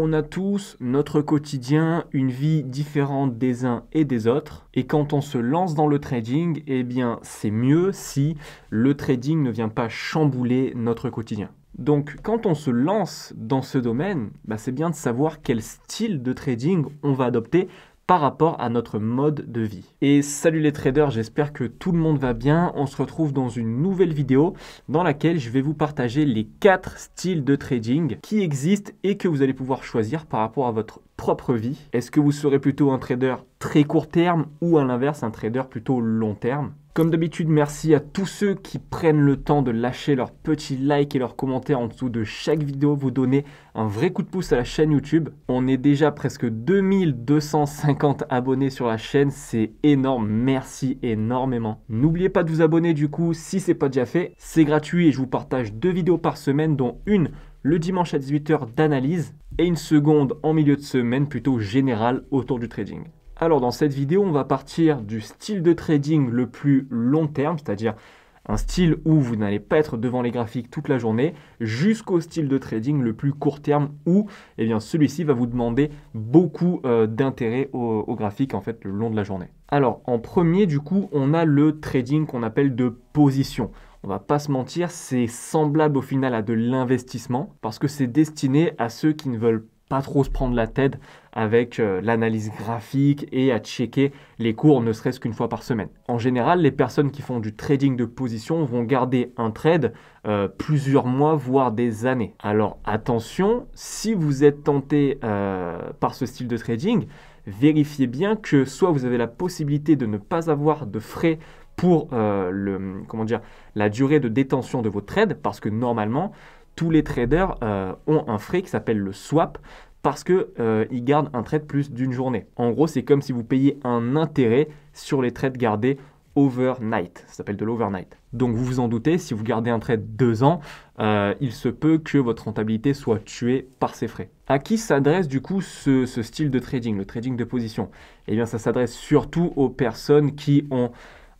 On a tous notre quotidien, une vie différente des uns et des autres. Et quand on se lance dans le trading, eh bien c'est mieux si le trading ne vient pas chambouler notre quotidien. Donc quand on se lance dans ce domaine, bah, c'est bien de savoir quel style de trading on va adopter par rapport à notre mode de vie. Et salut les traders, j'espère que tout le monde va bien. On se retrouve dans une nouvelle vidéo dans laquelle je vais vous partager les 4 styles de trading qui existent et que vous allez pouvoir choisir par rapport à votre propre vie. Est-ce que vous serez plutôt un trader très court terme ou à l'inverse un trader plutôt long terme comme d'habitude, merci à tous ceux qui prennent le temps de lâcher leur petit like et leur commentaires en dessous de chaque vidéo. Vous donnez un vrai coup de pouce à la chaîne YouTube. On est déjà presque 2250 abonnés sur la chaîne. C'est énorme. Merci énormément. N'oubliez pas de vous abonner du coup si c'est pas déjà fait. C'est gratuit et je vous partage deux vidéos par semaine dont une le dimanche à 18h d'analyse et une seconde en milieu de semaine plutôt générale autour du trading. Alors dans cette vidéo, on va partir du style de trading le plus long terme, c'est-à-dire un style où vous n'allez pas être devant les graphiques toute la journée, jusqu'au style de trading le plus court terme où eh bien, celui-ci va vous demander beaucoup euh, d'intérêt aux au graphiques en fait le long de la journée. Alors en premier du coup, on a le trading qu'on appelle de position. On va pas se mentir, c'est semblable au final à de l'investissement parce que c'est destiné à ceux qui ne veulent pas trop se prendre la tête avec euh, l'analyse graphique et à checker les cours ne serait-ce qu'une fois par semaine. En général, les personnes qui font du trading de position vont garder un trade euh, plusieurs mois, voire des années. Alors attention, si vous êtes tenté euh, par ce style de trading, vérifiez bien que soit vous avez la possibilité de ne pas avoir de frais pour le, comment dire, la durée de détention de vos trades, parce que normalement, tous les traders ont un frais qui s'appelle le swap parce que euh, un trade plus d'une journée. En gros, c'est comme si vous payez un intérêt sur les trades gardés overnight. Ça s'appelle de l'overnight. Donc vous vous en doutez, si vous gardez un trade deux ans, euh, il se peut que votre rentabilité soit tuée par ces frais. À qui s'adresse du coup ce, style de trading, le trading de position Eh bien, ça s'adresse surtout aux personnes qui ont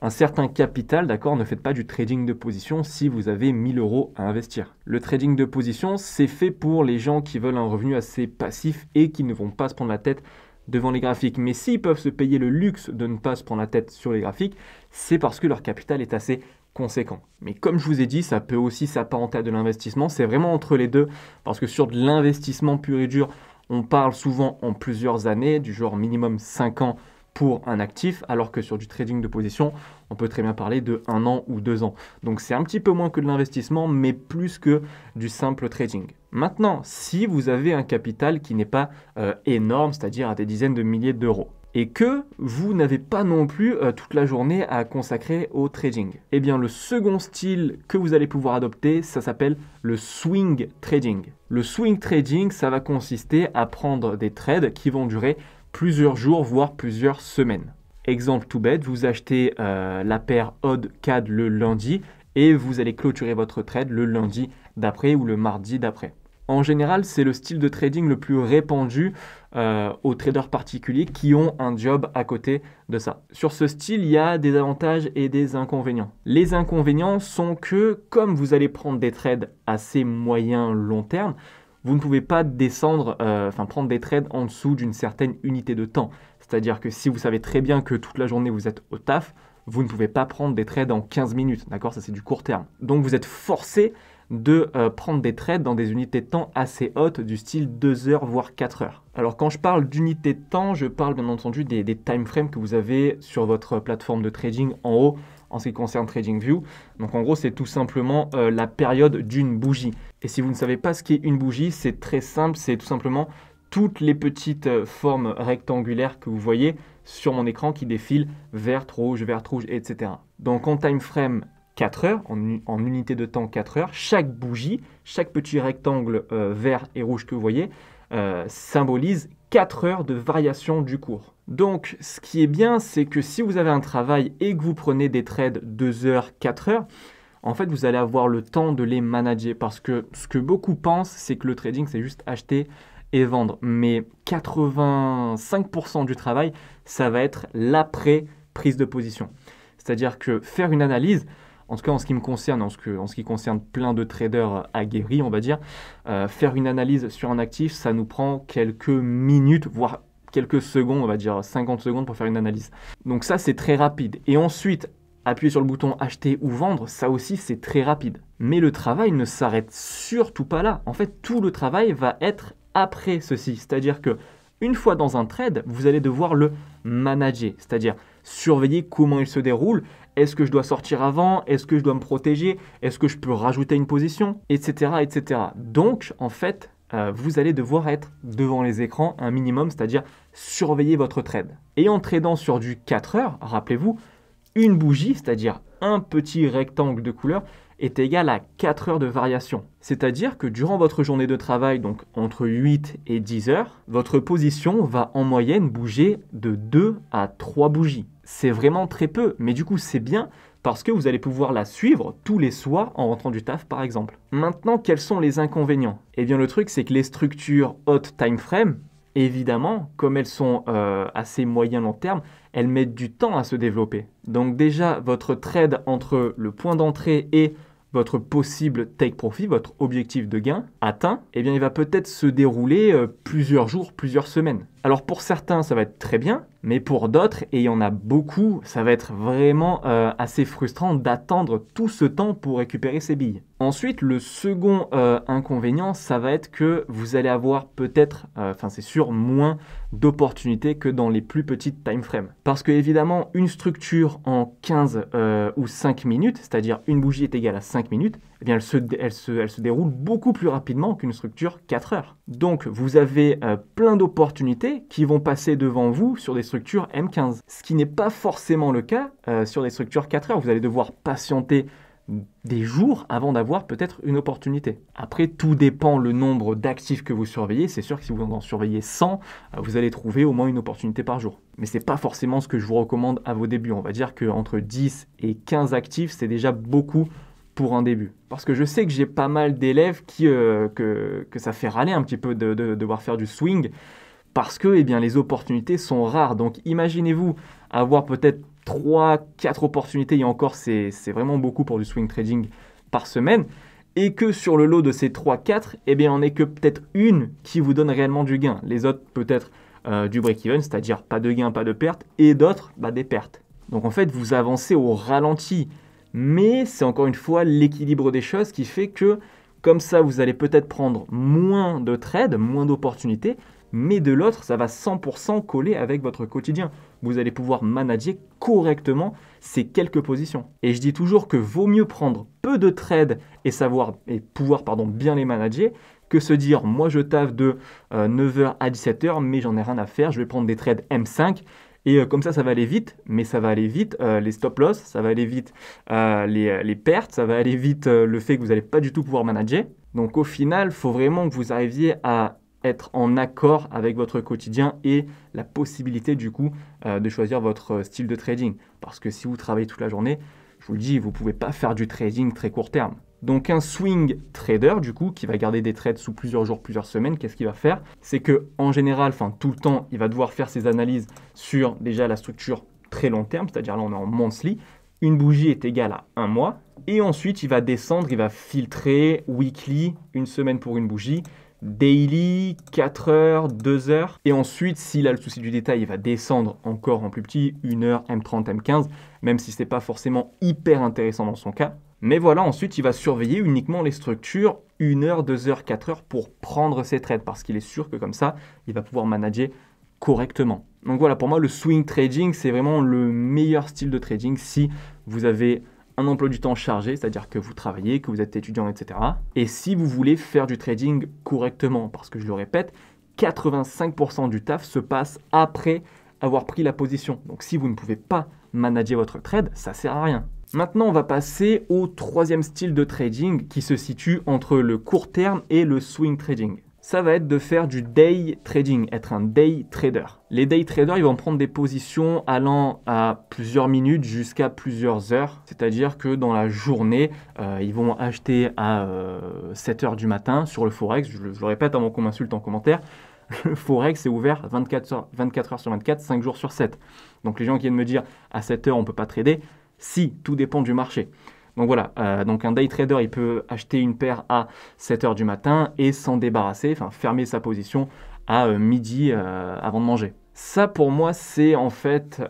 un certain capital, d'accord Ne faites pas du trading de position si vous avez 1000 euros à investir. Le trading de position, c'est fait pour les gens qui veulent un revenu assez passif et qui ne vont pas se prendre la tête devant les graphiques. Mais s'ils peuvent se payer le luxe de ne pas se prendre la tête sur les graphiques, c'est parce que leur capital est assez conséquent. Mais comme je vous ai dit, ça peut aussi s'apparenter à de l'investissement. C'est vraiment entre les deux parce que sur de l'investissement pur et dur, on parle souvent en plusieurs années, du genre minimum 5 ans pour un actif, alors que sur du trading de position, on peut très bien parler de un an ou deux ans. Donc c'est un petit peu moins que de l'investissement, mais plus que du simple trading. Maintenant, si vous avez un capital qui n'est pas euh, énorme, c'est-à-dire à des dizaines de milliers d'euros, et que vous n'avez pas non plus euh, toute la journée à consacrer au trading. Eh bien, le second style que vous allez pouvoir adopter, ça s'appelle le swing trading. Le swing trading, ça va consister à prendre des trades qui vont durer plusieurs jours, voire plusieurs semaines. Exemple tout bête, vous achetez euh, la paire odd CAD le lundi et vous allez clôturer votre trade le lundi d'après ou le mardi d'après. En général, c'est le style de trading le plus répandu euh, aux traders particuliers qui ont un job à côté de ça. Sur ce style, il y a des avantages et des inconvénients. Les inconvénients sont que comme vous allez prendre des trades assez moyens long terme, vous ne pouvez pas descendre, euh, enfin prendre des trades en dessous d'une certaine unité de temps. C'est-à-dire que si vous savez très bien que toute la journée vous êtes au taf, vous ne pouvez pas prendre des trades en 15 minutes, d'accord Ça c'est du court terme. Donc vous êtes forcé de euh, prendre des trades dans des unités de temps assez hautes du style 2 heures voire 4 heures. Alors quand je parle d'unité de temps, je parle bien entendu des, des time frames que vous avez sur votre plateforme de trading en haut en ce qui concerne TradingView. Donc en gros, c'est tout simplement euh, la période d'une bougie. Et si vous ne savez pas ce qu'est une bougie, c'est très simple, c'est tout simplement toutes les petites euh, formes rectangulaires que vous voyez sur mon écran qui défilent verte, rouge, verte, rouge, etc. Donc en time frame 4 heures, en, unité de temps 4 heures, chaque bougie, chaque petit rectangle euh, vert et rouge que vous voyez, symbolise 4 heures de variation du cours. Donc, ce qui est bien, c'est que si vous avez un travail et que vous prenez des trades 2 heures, 4 heures, en fait, vous allez avoir le temps de les manager parce que ce que beaucoup pensent, c'est que le trading, c'est juste acheter et vendre. Mais 85% du travail, ça va être l'après prise de position. C'est-à-dire que faire une analyse, en tout cas en ce qui me concerne, en ce, en ce qui concerne plein de traders aguerris, on va dire, euh, faire une analyse sur un actif, ça nous prend quelques minutes, voire quelques secondes, on va dire 50 secondes pour faire une analyse. Donc ça, c'est très rapide. Et ensuite, appuyer sur le bouton acheter ou vendre, ça aussi, c'est très rapide. Mais le travail ne s'arrête surtout pas là. En fait, tout le travail va être après ceci. C'est-à-dire que une fois dans un trade, vous allez devoir le manager, c'est-à-dire surveiller comment il se déroule. Est-ce que je dois sortir avant Est-ce que je dois me protéger Est-ce que je peux rajouter une position Etc. etc. Donc, en fait, euh, vous allez devoir être devant les écrans un minimum, c'est-à-dire surveiller votre trade. Et en tradant sur du 4 heures, rappelez-vous, une bougie, c'est-à-dire un petit rectangle de couleur, est égal à 4 heures de variation. C'est-à-dire que durant votre journée de travail, donc entre 8 et 10 heures, votre position va en moyenne bouger de 2 à 3 bougies. C'est vraiment très peu, mais du coup c'est bien parce que vous allez pouvoir la suivre tous les soirs en rentrant du taf par exemple. Maintenant, quels sont les inconvénients Eh bien le truc c'est que les structures haute time frame, évidemment, comme elles sont euh, assez moyen long terme, elles mettent du temps à se développer. Donc déjà, votre trade entre le point d'entrée et votre possible take profit, votre objectif de gain atteint, eh bien il va peut-être se dérouler euh, plusieurs jours, plusieurs semaines. Alors pour certains, ça va être très bien, mais pour d'autres, et il y en a beaucoup, ça va être vraiment euh, assez frustrant d'attendre tout ce temps pour récupérer ses billes. Ensuite, le second euh, inconvénient, ça va être que vous allez avoir peut-être, euh, enfin c'est sûr, moins d'opportunités que dans les plus petites time frames. Parce que évidemment, une structure en 15 ou 5 minutes, c'est-à-dire une bougie est égale à 5 minutes, eh bien, elle se, elle se déroule beaucoup plus rapidement qu'une structure 4 heures. Donc vous avez plein d'opportunités qui vont passer devant vous sur des structures M15. Ce qui n'est pas forcément le cas euh, sur des structures 4 heures. Vous allez devoir patienter des jours avant d'avoir peut-être une opportunité. Après, tout dépend le nombre d'actifs que vous surveillez. C'est sûr que si vous en surveillez 100, euh, vous allez trouver au moins une opportunité par jour. Mais ce n'est pas forcément ce que je vous recommande à vos débuts. On va dire qu'entre 10 et 15 actifs, c'est déjà beaucoup pour un début. Parce que je sais que j'ai pas mal d'élèves qui euh, que, ça fait râler un petit peu de devoir faire du swing parce que eh bien, les opportunités sont rares. Donc imaginez-vous avoir peut-être 3, 4 opportunités, et encore c'est vraiment beaucoup pour du swing trading par semaine, et que sur le lot de ces 3, 4, eh bien, on n'est que peut-être une qui vous donne réellement du gain. Les autres peut-être euh, du break-even, c'est-à-dire pas de gain, pas de perte, et d'autres bah, des pertes. Donc en fait, vous avancez au ralenti. Mais c'est encore une fois l'équilibre des choses qui fait que comme ça, vous allez peut-être prendre moins de trades, moins d'opportunités, mais de l'autre, ça va 100% coller avec votre quotidien. Vous allez pouvoir manager correctement ces quelques positions. Et je dis toujours que vaut mieux prendre peu de trades et savoir et pouvoir pardon, bien les manager que se dire moi je taffe de 9h euh, à 17h mais j'en ai rien à faire, je vais prendre des trades M5 et euh, comme ça, ça va aller vite, mais ça va aller vite euh, les stop loss, ça va aller vite les, pertes, ça va aller vite le fait que vous n'allez pas du tout pouvoir manager. Donc au final, il faut vraiment que vous arriviez à être en accord avec votre quotidien et la possibilité du coup euh, de choisir votre euh, style de trading. Parce que si vous travaillez toute la journée, je vous le dis, vous ne pouvez pas faire du trading très court terme. Donc un swing trader du coup qui va garder des trades sous plusieurs jours, plusieurs semaines, qu'est-ce qu'il va faire C'est que en général, enfin tout le temps, il va devoir faire ses analyses sur déjà la structure très long terme, c'est-à-dire là on est en monthly, une bougie est égale à un mois, et ensuite il va descendre, il va filtrer weekly, une semaine pour une bougie, daily, 4 heures, 2 heures. Et ensuite, s'il a le souci du détail, il va descendre encore en plus petit, 1 heure, M30, M15, même si ce n'est pas forcément hyper intéressant dans son cas. Mais voilà, ensuite, il va surveiller uniquement les structures 1 heure, 2 heures, 4 heures pour prendre ses trades, parce qu'il est sûr que comme ça, il va pouvoir manager correctement. Donc voilà, pour moi, le swing trading, c'est vraiment le meilleur style de trading si vous avez un emploi du temps chargé, c'est-à-dire que vous travaillez, que vous êtes étudiant, etc. Et si vous voulez faire du trading correctement, parce que je le répète, 85% du taf se passe après avoir pris la position. Donc si vous ne pouvez pas manager votre trade, ça sert à rien. Maintenant, on va passer au troisième style de trading qui se situe entre le court terme et le swing trading ça va être de faire du day trading, être un day trader. Les day traders, ils vont prendre des positions allant à plusieurs minutes jusqu'à plusieurs heures. C'est-à-dire que dans la journée, euh, ils vont acheter à 7 euh, heures du matin sur le Forex. Je, le répète avant qu'on m'insulte en commentaire. Le Forex est ouvert 24 heures, 24 heures sur 24, 5 jours sur 7. Donc les gens qui viennent me dire à 7 heures, on ne peut pas trader. Si, tout dépend du marché. Donc voilà, euh, donc un day trader, il peut acheter une paire à 7h du matin et s'en débarrasser, enfin fermer sa position à euh, midi euh, avant de manger. Ça pour moi c'est en fait,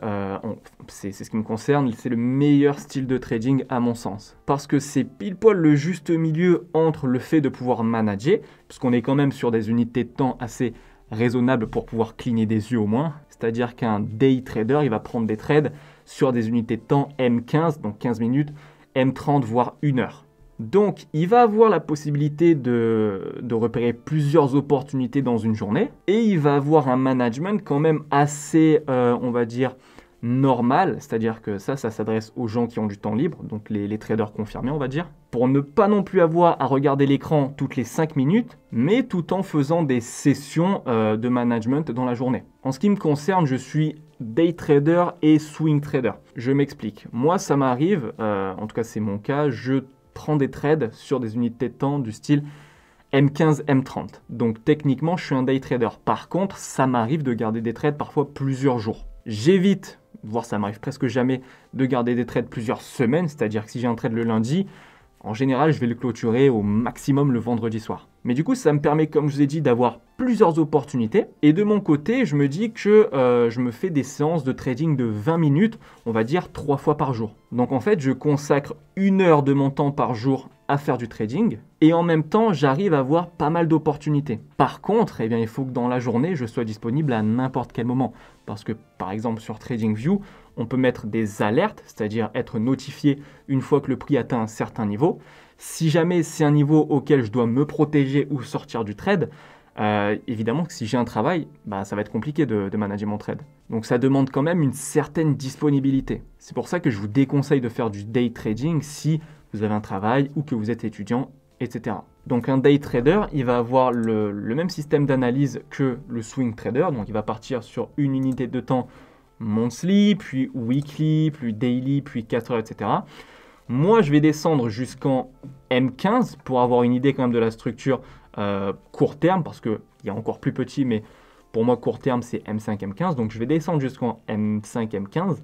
c'est ce qui me concerne, c'est le meilleur style de trading à mon sens. Parce que c'est pile poil le juste milieu entre le fait de pouvoir manager, puisqu'on est quand même sur des unités de temps assez raisonnables pour pouvoir cligner des yeux au moins. C'est-à-dire qu'un day trader, il va prendre des trades sur des unités de temps M15, donc 15 minutes, M30, voire une heure. Donc, il va avoir la possibilité de, repérer plusieurs opportunités dans une journée et il va avoir un management quand même assez, euh, on va dire, normal, c'est-à-dire que ça, ça s'adresse aux gens qui ont du temps libre, donc les, traders confirmés, on va dire, pour ne pas non plus avoir à regarder l'écran toutes les 5 minutes, mais tout en faisant des sessions euh, de management dans la journée. En ce qui me concerne, je suis day trader et swing trader. Je m'explique. Moi, ça m'arrive, euh, en tout cas c'est mon cas, je prends des trades sur des unités de temps du style M15, M30. Donc techniquement, je suis un day trader. Par contre, ça m'arrive de garder des trades parfois plusieurs jours. J'évite, voire ça m'arrive presque jamais, de garder des trades plusieurs semaines, c'est-à-dire que si j'ai un trade le lundi, en général, je vais le clôturer au maximum le vendredi soir. Mais du coup, ça me permet, comme je vous ai dit, d'avoir plusieurs opportunités. Et de mon côté, je me dis que euh, je me fais des séances de trading de 20 minutes, on va dire trois fois par jour. Donc en fait, je consacre une heure de mon temps par jour à faire du trading. Et en même temps, j'arrive à avoir pas mal d'opportunités. Par contre, eh bien, il faut que dans la journée, je sois disponible à n'importe quel moment. Parce que par exemple, sur TradingView, on peut mettre des alertes, c'est-à-dire être notifié une fois que le prix atteint un certain niveau. Si jamais c'est un niveau auquel je dois me protéger ou sortir du trade, euh, évidemment que si j'ai un travail, bah, ça va être compliqué de, manager mon trade. Donc ça demande quand même une certaine disponibilité. C'est pour ça que je vous déconseille de faire du day trading si vous avez un travail ou que vous êtes étudiant, etc. Donc un day trader, il va avoir le, le même système d'analyse que le swing trader. Donc il va partir sur une unité de temps monthly, puis weekly, puis daily, puis 4 heures, etc. Moi, je vais descendre jusqu'en M15 pour avoir une idée quand même de la structure euh, court terme, parce qu'il y a encore plus petit, mais pour moi, court terme, c'est M5, M15. Donc, je vais descendre jusqu'en M5, M15,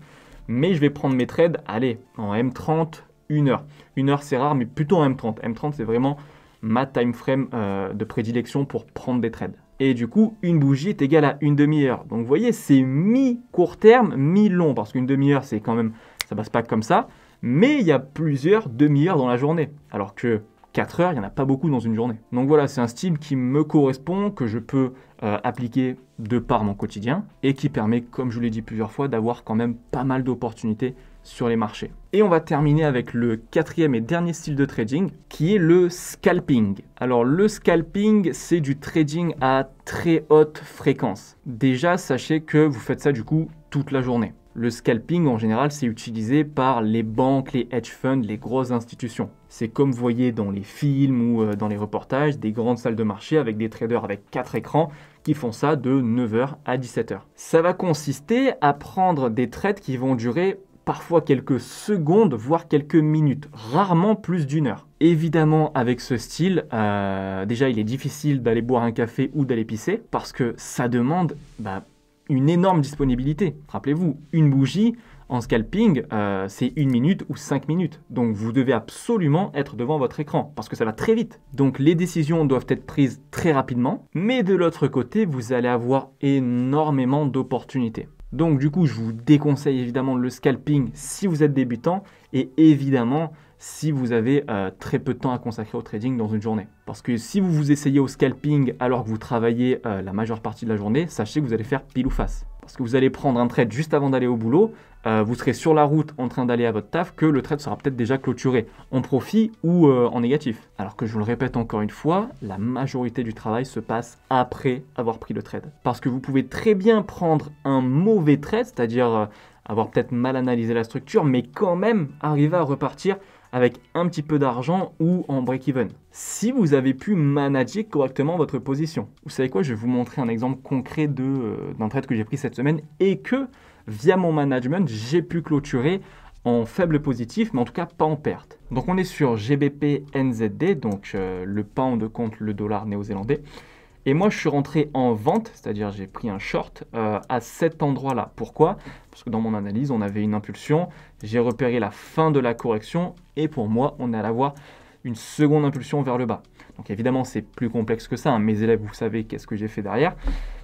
mais je vais prendre mes trades, allez, en M30, 1 heure. Une heure, c'est rare, mais plutôt en M30. M30, c'est vraiment ma time frame euh, de prédilection pour prendre des trades. Et du coup, une bougie est égale à une demi-heure. Donc vous voyez, c'est mi-court terme, mi-long, parce qu'une demi-heure, c'est quand même, ça passe pas comme ça. Mais il y a plusieurs demi-heures dans la journée, alors que 4 heures, il n'y en a pas beaucoup dans une journée. Donc voilà, c'est un style qui me correspond, que je peux euh, appliquer de par mon quotidien, et qui permet, comme je vous l'ai dit plusieurs fois, d'avoir quand même pas mal d'opportunités sur les marchés. Et on va terminer avec le quatrième et dernier style de trading qui est le scalping. Alors le scalping c'est du trading à très haute fréquence. Déjà sachez que vous faites ça du coup toute la journée. Le scalping, en général, c'est utilisé par les banques, les hedge funds, les grosses institutions. C'est comme vous voyez dans les films ou euh, dans les reportages, des grandes salles de marché avec des traders avec quatre écrans qui font ça de 9h à 17h. Ça va consister à prendre des trades qui vont durer parfois quelques secondes, voire quelques minutes, rarement plus d'une heure. Évidemment, avec ce style, euh, déjà il est difficile d'aller boire un café ou d'aller pisser, parce que ça demande bah, une énorme disponibilité. Rappelez-vous, une bougie, en scalping, euh, c'est une minute ou cinq minutes. Donc vous devez absolument être devant votre écran parce que ça va très vite. Donc les décisions doivent être prises très rapidement. Mais de l'autre côté, vous allez avoir énormément d'opportunités. Donc du coup, je vous déconseille évidemment le scalping si vous êtes débutant et évidemment si vous avez euh, très peu de temps à consacrer au trading dans une journée. Parce que si vous vous essayez au scalping alors que vous travaillez euh, la majeure partie de la journée, sachez que vous allez faire pile ou face. Parce que vous allez prendre un trade juste avant d'aller au boulot, euh, vous serez sur la route en train d'aller à votre taf que le trade sera peut-être déjà clôturé en profit ou euh, en négatif. Alors que je vous le répète encore une fois, la majorité du travail se passe après avoir pris le trade. Parce que vous pouvez très bien prendre un mauvais trade, c'est-à-dire euh, avoir peut-être mal analysé la structure, mais quand même arriver à repartir avec un petit peu d'argent ou en break-even. Si vous avez pu manager correctement votre position. Vous savez quoi, je vais vous montrer un exemple concret d'un trade que j'ai pris cette semaine et que via mon management, j'ai pu clôturer en faible positif, mais en tout cas pas en perte. Donc on est sur GBP NZD, donc euh, le pound contre le dollar néo-zélandais. Et moi, je suis rentré en vente, c'est-à-dire j'ai pris un short euh, à cet endroit-là. Pourquoi Parce que dans mon analyse, on avait une impulsion, j'ai repéré la fin de la correction, et pour moi, on allait avoir une seconde impulsion vers le bas. Donc évidemment, c'est plus complexe que ça. Hein. Mes élèves, vous savez qu'est-ce que j'ai fait derrière.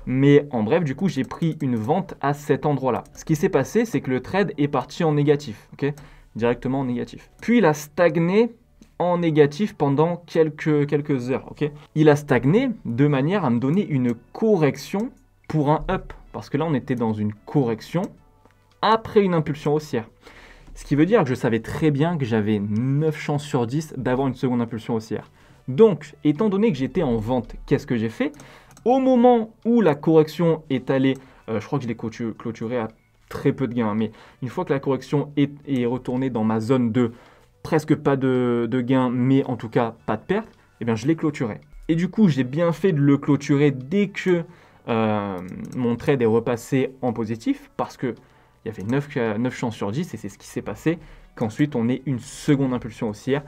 Mais en bref, du coup, j'ai pris une vente à cet endroit-là. Ce qui s'est passé, c'est que le trade est parti en négatif, ok Directement en négatif. Puis il a stagné en négatif pendant quelques, quelques heures, ok Il a stagné de manière à me donner une correction pour un up. Parce que là, on était dans une correction après une impulsion haussière. Ce qui veut dire que je savais très bien que j'avais 9 chances sur 10 d'avoir une seconde impulsion haussière. Donc, étant donné que j'étais en vente, qu'est-ce que j'ai fait au moment où la correction est allée, euh, je crois que je l'ai clôturé à très peu de gains, mais une fois que la correction est, retournée dans ma zone de presque pas de, gains, mais en tout cas pas de perte, eh bien je l'ai clôturé. Et du coup, j'ai bien fait de le clôturer dès que euh, mon trade est repassé en positif, parce que il y avait 9, 9 euh, chances sur 10, et c'est ce qui s'est passé, qu'ensuite on ait une seconde impulsion haussière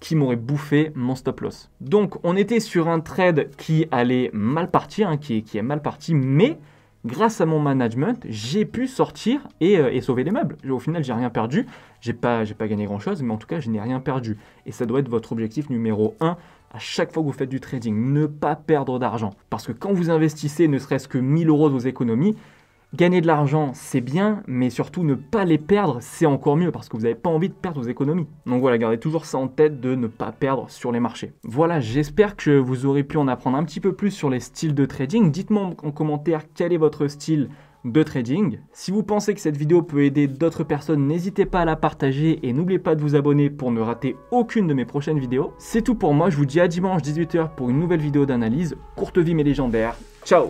qui m'aurait bouffé mon stop loss. Donc on était sur un trade qui allait mal partir, hein, qui, est mal parti, mais grâce à mon management, j'ai pu sortir et, euh, sauver les meubles. Au final, j'ai rien perdu, j'ai pas, pas gagné grand chose, mais en tout cas, je n'ai rien perdu. Et ça doit être votre objectif numéro 1 à chaque fois que vous faites du trading, ne pas perdre d'argent. Parce que quand vous investissez ne serait-ce que 1000 euros de vos économies, Gagner de l'argent, c'est bien, mais surtout ne pas les perdre, c'est encore mieux parce que vous n'avez pas envie de perdre vos économies. Donc voilà, gardez toujours ça en tête de ne pas perdre sur les marchés. Voilà, j'espère que vous aurez pu en apprendre un petit peu plus sur les styles de trading. Dites-moi en commentaire quel est votre style de trading. Si vous pensez que cette vidéo peut aider d'autres personnes, n'hésitez pas à la partager et n'oubliez pas de vous abonner pour ne rater aucune de mes prochaines vidéos. C'est tout pour moi, je vous dis à dimanche 18h pour une nouvelle vidéo d'analyse. Courte vie mais légendaire. Ciao